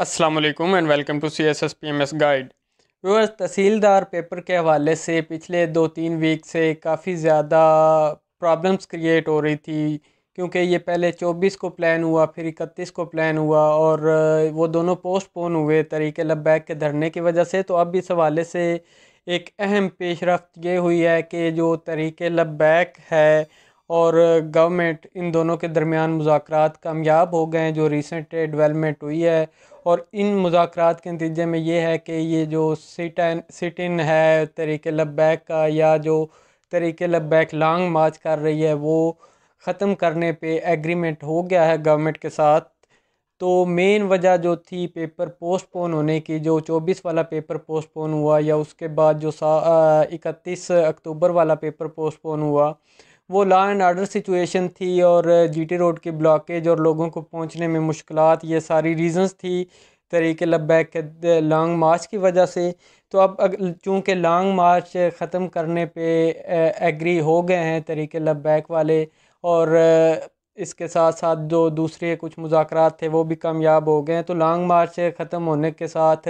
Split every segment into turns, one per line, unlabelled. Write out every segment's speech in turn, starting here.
Aslam and welcome to C S S P M S guide viewers तहसीलदार paper के हवाले से पिछले दो तीन वीक से काफ़ी ज़्यादा प्रॉब्लम्स क्रिएट हो रही थी क्योंकि ये पहले चौबीस को प्लान हुआ फिर इकतीस को प्लान हुआ और वो दोनों पोस्टपोन हुए तरीके लबैक के धरने की वजह से तो अब इस हवाले से एक अहम पेशरफ ये हुई है कि जो तरीके लबैक है और गवर्नमेंट इन दोनों के दरमियान मुजाकर कामयाब हो गए हैं जो रिसेंट डेवलपमेंट हुई है और इन मुजाकर के नतीजे में ये है कि ये जो सिट एन सिट इन है तरीके लबैक का या जो तरीके लबैक लॉन्ग मार्च कर रही है वो ख़त्म करने पे एग्रीमेंट हो गया है गवर्नमेंट के साथ तो मेन वजह जो थी पेपर पोस्टपोन होने की जो चौबीस वाला पेपर पोस्टपोन हुआ या उसके बाद जो सा इकतीस अक्टूबर वाला पेपर पोस्टपोन हुआ वो लॉ एंड आर्डर सिचुएशन थी और जीटी रोड की ब्लॉकेज और लोगों को पहुंचने में मुश्किल ये सारी रीज़न्स थी तरीके लबैक के लॉन्ग मार्च की वजह से तो अब चूँकि लॉन्ग मार्च ख़त्म करने पे एग्री हो गए हैं तरीके लबैक वाले और इसके साथ साथ जो दूसरे कुछ मुजाकर थे वो भी कामयाब हो गए हैं तो लॉन्ग मार्च ख़त्म होने के साथ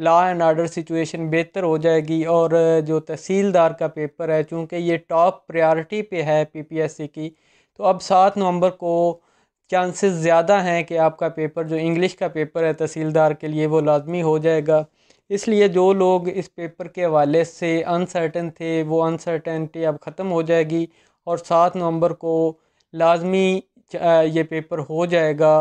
लॉ एंड आर्डर सिचुएशन बेहतर हो जाएगी और जो तहसीलदार का पेपर है चूँकि ये टॉप प्रायोरिटी पे है पीपीएससी की तो अब सात नवंबर को चांसेस ज़्यादा हैं कि आपका पेपर जो इंग्लिश का पेपर है तहसीलदार के लिए वो लाजमी हो जाएगा इसलिए जो लोग इस पेपर के हवाले से अनसर्टन थे वो अनसर्टनटी अब ख़त्म हो जाएगी और सात नवंबर को लाजमी ये पेपर हो जाएगा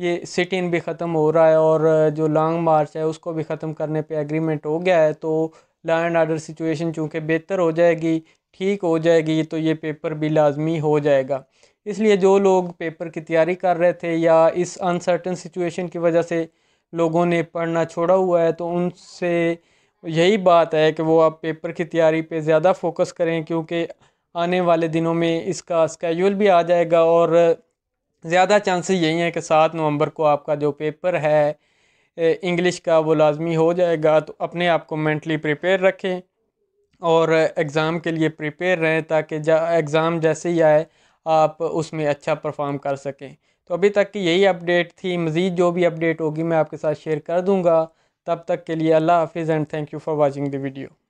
ये सिट इन भी ख़त्म हो रहा है और जो लॉन्ग मार्च है उसको भी ख़त्म करने पे एग्रीमेंट हो गया है तो लॉ एंड आर्डर सिचुएशन चूँकि बेहतर हो जाएगी ठीक हो जाएगी तो ये पेपर भी लाजमी हो जाएगा इसलिए जो लोग पेपर की तैयारी कर रहे थे या इस अनसर्टन सिचुएशन की वजह से लोगों ने पढ़ना छोड़ा हुआ है तो उनसे यही बात है कि वो आप पेपर की तैयारी पे ज़्यादा फोकस करें क्योंकि आने वाले दिनों में इसका स्केजूल भी आ जाएगा और ज़्यादा चांसेस यही हैं कि सात नवंबर को आपका जो पेपर है इंग्लिश का वो लाजमी हो जाएगा तो अपने आप को मेंटली प्रिपेयर रखें और एग्ज़ाम के लिए प्रिपेयर रहें ताकि एग्ज़ाम जैसे ही आए आप उसमें अच्छा परफॉर्म कर सकें तो अभी तक की यही अपडेट थी मज़ीद जो भी अपडेट होगी मैं आपके साथ शेयर कर दूँगा तब तक के लिए अल्लाह हाफिज़ and thank you for watching the video